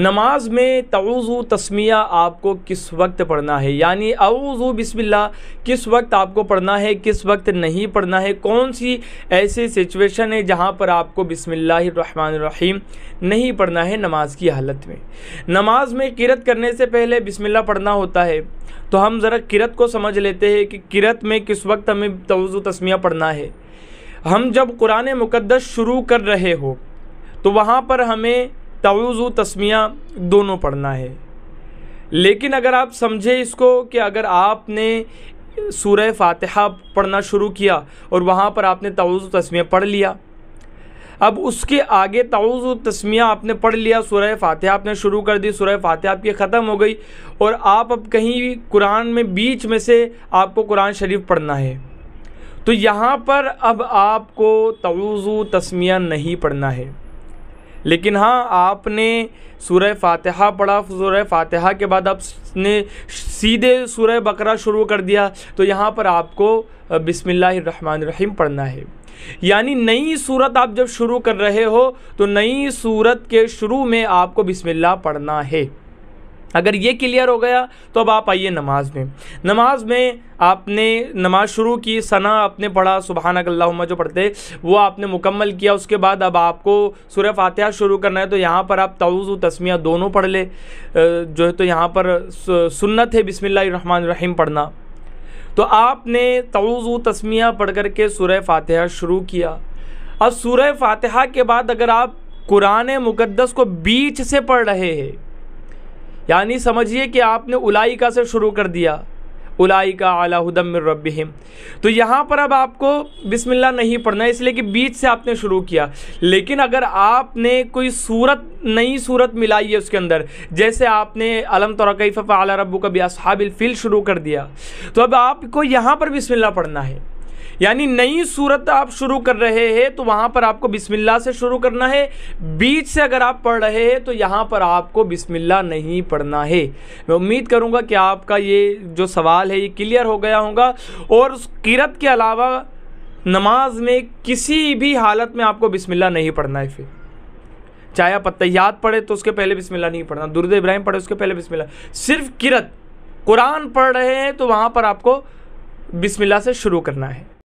नमाज में तवज़ु तस्मिया आपको किस वक्त पढ़ना है यानी अवज़ु बिस्मिल्लाह किस वक्त आपको पढ़ना है किस वक्त नहीं पढ़ना है कौन सी ऐसी सिचुएशन है जहाँ पर आपको बिसमीम नहीं पढ़ना है नमाज की हालत में नमाज में किरत करने से पहले बिसमिल्ला पढ़ना होता है तो हम ज़रा किरत को समझ लेते हैं कि किरत में किस वक्त हमें तवज़ु तस्मिया पढ़ना है हम जब कुरान मुकद्दस शुरू कर रहे हो तो वहाँ पर हमें तवज़ तस्मिया दोनों पढ़ना है लेकिन अगर आप समझे इसको कि अगर आपने सूर्य फातिहा पढ़ना शुरू किया और वहाँ पर आपने तवज़ तस्मिया पढ़ लिया अब उसके आगे तवज़ तस्मिया आपने पढ़ लिया सूर्य फातिहा आपने शुरू कर दी सूर्य फातिहा आपकी ख़त्म हो गई और आप अब कहीं भी कुरान में बीच में से आपको कुरान शरीफ पढ़ना है तो यहाँ पर अब आपको तवज़ तस्मिया नहीं पढ़ना है लेकिन हाँ आपने सूर्य फ़ातहा पढ़ा सूर्य फ़ातहा के बाद आपने सीधे सूर्य बकरा शुरू कर दिया तो यहाँ पर आपको बिसमीम पढ़ना है यानी नई सूरत आप जब शुरू कर रहे हो तो नई सूरत के शुरू में आपको बिस्मिल्लाह पढ़ना है अगर ये क्लियर हो गया तो अब आप आइए नमाज में नमाज में आपने नमाज शुरू की सना आपने पढ़ा सुबहाना अल्लाहुम्मा जो पढ़ते वो आपने मुकम्मल किया उसके बाद अब आपको सूर्य फातिहा शुरू करना है तो यहाँ पर आप तवज़ तस्मिया दोनों पढ़ ले जो है तो यहाँ पर सुन्नत है बिसमीम पढ़ना तो आपने तवज़ तस्मिया पढ़ कर के सूर्य फातिहा शुरू किया अब सूर्य फातिहा के बाद अगर आप कुरान मुकदस को बीच से पढ़ रहे हैं यानी समझिए कि आपने उलाइका से शुरू कर दिया उलाइका आलाहदम रबिम तो यहाँ पर अब आपको बिस्मिल्लाह नहीं पढ़ना है इसलिए कि बीच से आपने शुरू किया लेकिन अगर आपने कोई सूरत नई सूरत मिलाई है उसके अंदर जैसे आपने अलम तोरकफ़ अला रबू का भी फिल शुरू कर दिया तो अब आपको यहाँ पर बिस्मिल्लाह पढ़ना है यानी नई सूरत आप शुरू कर रहे हैं तो वहां पर आपको बिस्मिल्लाह से शुरू करना है बीच से अगर आप पढ़ रहे हैं तो यहां पर आपको बिस्मिल्लाह नहीं पढ़ना है मैं उम्मीद करूंगा कि आपका ये जो सवाल है ये क्लियर हो गया होगा और उस किरत के अलावा नमाज में किसी भी हालत में आपको बिस्मिल्लाह नहीं पढ़ना है फिर चाहे आप पत्तियात पढ़े तो उसके पहले बिस्मिल्लाह नहीं पढ़ना दुरुद इब्राहिम पढ़े उसके पहले बिस्मिल्लाह सिर्फ किरत कुरान पढ़ रहे हैं तो वहाँ पर आपको बिस्मिल्लाह से शुरू करना है